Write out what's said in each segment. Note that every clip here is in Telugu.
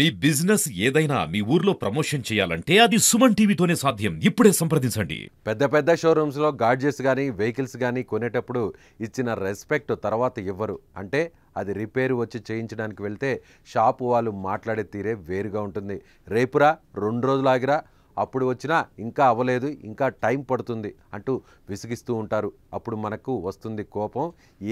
మీ బిజినెస్ ఏదైనా మీ ఊర్లో ప్రమోషన్ చేయాలంటే అది సుమన్ టీవీతోనే సాధ్యం ఇప్పుడే సంప్రదించండి పెద్ద పెద్ద షోరూమ్స్ లో గాడ్జెస్ కానీ వెహికల్స్ కానీ కొనేటప్పుడు ఇచ్చిన రెస్పెక్ట్ తర్వాత ఇవ్వరు అంటే అది రిపేర్ వచ్చి చేయించడానికి వెళ్తే షాపు వాళ్ళు మాట్లాడే తీరే వేరుగా ఉంటుంది రేపురా రెండు రోజులు ఆగిరా అప్పుడు వచ్చినా ఇంకా అవ్వలేదు ఇంకా టైం పడుతుంది అంటూ విసిగిస్తూ ఉంటారు అప్పుడు మనకు వస్తుంది కోపం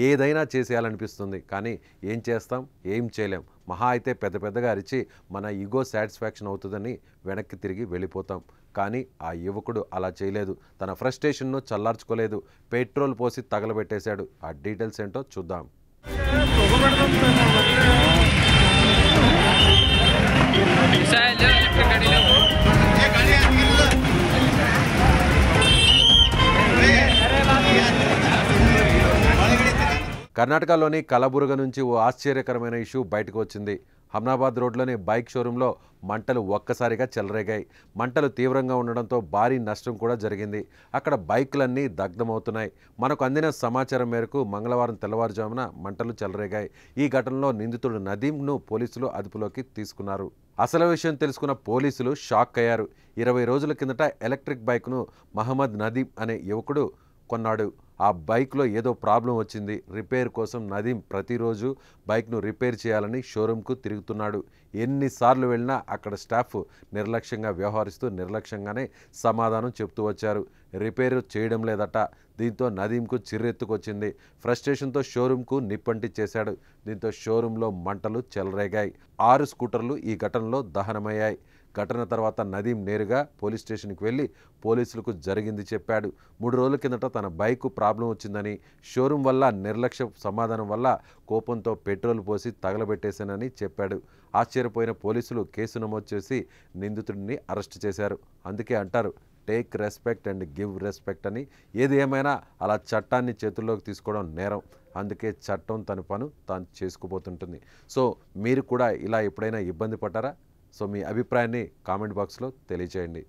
ఏదైనా చేసేయాలనిపిస్తుంది కానీ ఏం చేస్తాం ఏం చేయలేం మహా అయితే పెద్ద పెద్దగా అరిచి మన ఈగో సాటిస్ఫాక్షన్ అవుతుందని వెనక్కి తిరిగి వెళ్ళిపోతాం కానీ ఆ యువకుడు అలా చేయలేదు తన ఫ్రస్ట్రేషన్ను చల్లార్చుకోలేదు పెట్రోల్ పోసి తగలబెట్టేశాడు ఆ డీటెయిల్స్ ఏంటో చూద్దాం కర్ణాటకలోని కలబురగ నుంచి ఓ ఆశ్చర్యకరమైన ఇష్యూ బయటకు వచ్చింది హమ్నాబాద్ రోడ్లోని బైక్ షోరూంలో మంటలు ఒక్కసారిగా చెలరేగాయి మంటలు తీవ్రంగా ఉండడంతో భారీ నష్టం కూడా జరిగింది అక్కడ బైకులన్నీ దగ్ధమవుతున్నాయి మనకు అందిన సమాచారం మేరకు మంగళవారం తెల్లవారుజామున మంటలు చెలరేగాయి ఈ ఘటనలో నిందితుడు నదీంను పోలీసులు అదుపులోకి తీసుకున్నారు అసలు విషయం తెలుసుకున్న పోలీసులు షాక్ అయ్యారు ఇరవై రోజుల కిందట ఎలక్ట్రిక్ బైక్ను మహమ్మద్ నదీం అనే యువకుడు కొన్నాడు ఆ బైక్లో ఏదో ప్రాబ్లం వచ్చింది రిపేర్ కోసం నదీం ప్రతిరోజు బైక్ను రిపేర్ చేయాలని షోరూంకు తిరుగుతున్నాడు ఎన్నిసార్లు వెళ్ళినా అక్కడ స్టాఫ్ నిర్లక్ష్యంగా వ్యవహరిస్తూ నిర్లక్ష్యంగానే సమాధానం చెప్తూ వచ్చారు రిపేర్ చేయడం లేదట దీంతో నదీంకు చిర్రెత్తుకొచ్చింది ఫ్రస్ట్రేషన్తో షోరూంకు చేశాడు దీంతో షోరూంలో మంటలు చెలరేగాయి ఆరు స్కూటర్లు ఈ ఘటనలో దహనమయ్యాయి ఘటన తర్వాత నదీం నేరుగా పోలీస్ స్టేషన్కి వెళ్ళి పోలీసులకు జరిగింది చెప్పాడు మూడు రోజుల కిందట తన బైక్ ప్రాబ్లం వచ్చిందని షోరూం వల్ల నిర్లక్ష్య సమాధానం వల్ల కోపంతో పెట్రోల్ పోసి తగలబెట్టేశానని చెప్పాడు ఆశ్చర్యపోయిన పోలీసులు కేసు నమోదు చేసి నిందితుడిని అరెస్ట్ చేశారు అందుకే అంటారు take respect and give respect అని ఏది ఏమైనా అలా చట్టాన్ని చేతుల్లోకి తీసుకోవడం నేరం అందుకే చట్టం తన పను తాను చేసుకుపోతుంటుంది సో మీరు కూడా ఇలా ఎప్పుడైనా ఇబ్బంది పడ్డారా సో మీ అభిప్రాయాన్ని కామెంట్ బాక్స్లో తెలియచేయండి